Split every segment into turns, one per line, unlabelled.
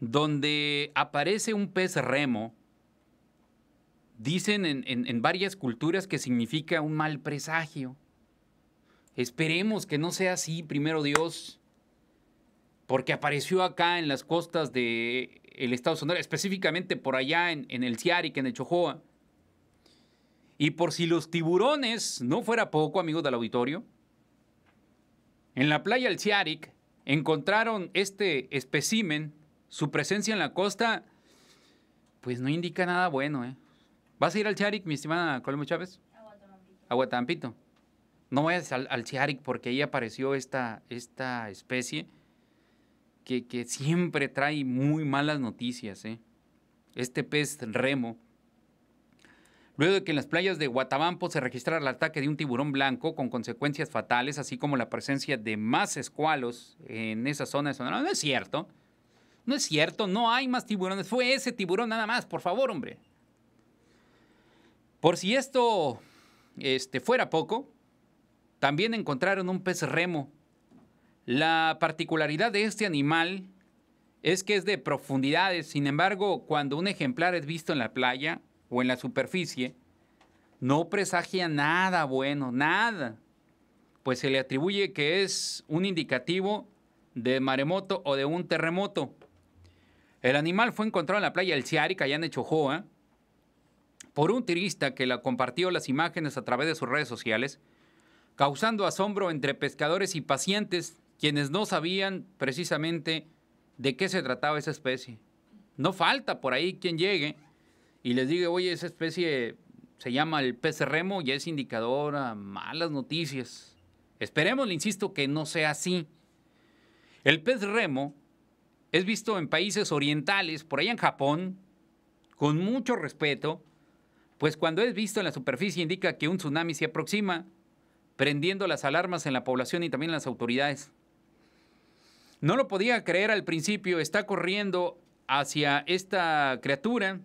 donde aparece un pez remo, dicen en, varias culturas que significa un mal presagio. Esperemos que no sea así, primero Dios, porque apareció acá en las costas del el estado sonora, específicamente por allá en, el Ciaric, en el Chojoa. Y por si los tiburones no fuera poco, amigos del auditorio, en la playa del Ciaric encontraron este especimen su presencia en la costa, pues no indica nada bueno. ¿eh? ¿Vas a ir al Chiaric, mi estimada Colombo Chávez? A Guatampito. No vayas al, al porque ahí apareció esta, esta especie que, siempre trae muy malas noticias. ¿eh? Este pez remo. Luego de que en las playas de Guatabampo se registrara el ataque de un tiburón blanco con consecuencias fatales, así como la presencia de más escualos en esa zona de Sonora. No es cierto. No es cierto, no hay más tiburones. Fue ese tiburón nada más, por favor, hombre. Por si esto este, fuera poco, también encontraron un pez remo. La particularidad de este animal es que es de profundidades, sin embargo, cuando un ejemplar es visto en la playa o en la superficie, no presagia nada bueno, nada, pues se le atribuye que es un indicativo de maremoto o de un terremoto. El animal fue encontrado en la playa El Ciarica, allá en Chojoa, por un turista que la compartió las imágenes a través de sus redes sociales, causando asombro entre pescadores y pacientes, quienes no sabían precisamente de qué se trataba esa especie. No falta por ahí quien llegue y les diga, oye, esa especie se llama el pez remo y es indicador a malas noticias. Esperemos, le insisto, que no sea así. El pez remo es visto en países orientales, por ahí en Japón, con mucho respeto, pues cuando es visto en la superficie indica que un tsunami se aproxima, prendiendo las alarmas en la población y también en las autoridades. No lo podía creer al principio, está corriendo hacia esta criatura.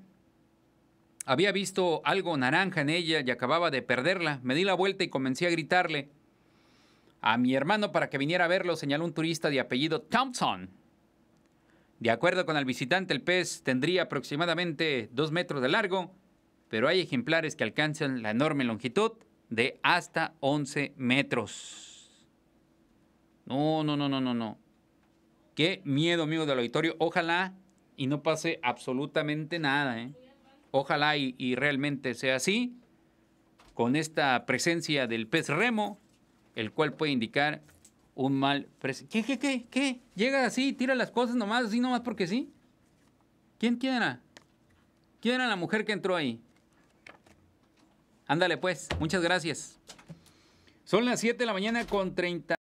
Había visto algo naranja en ella y acababa de perderla. Me di la vuelta y comencé a gritarle a mi hermano para que viniera a verlo, señaló un turista de apellido Thompson. De acuerdo con el visitante, el pez tendría aproximadamente 2 metros de largo, pero hay ejemplares que alcanzan la enorme longitud de hasta 11 metros. No, no, no, no, no, no. Qué miedo, amigo del auditorio. Ojalá y no pase absolutamente nada. ¿eh? Ojalá y, y realmente sea así, con esta presencia del pez remo, el cual puede indicar un mal ¿Qué, qué, qué, qué? Llega así, tira las cosas nomás, así nomás porque sí. ¿Quién, quién era? ¿Quién era la mujer que entró ahí? Ándale pues, muchas gracias. Son las 7 de la mañana con 30.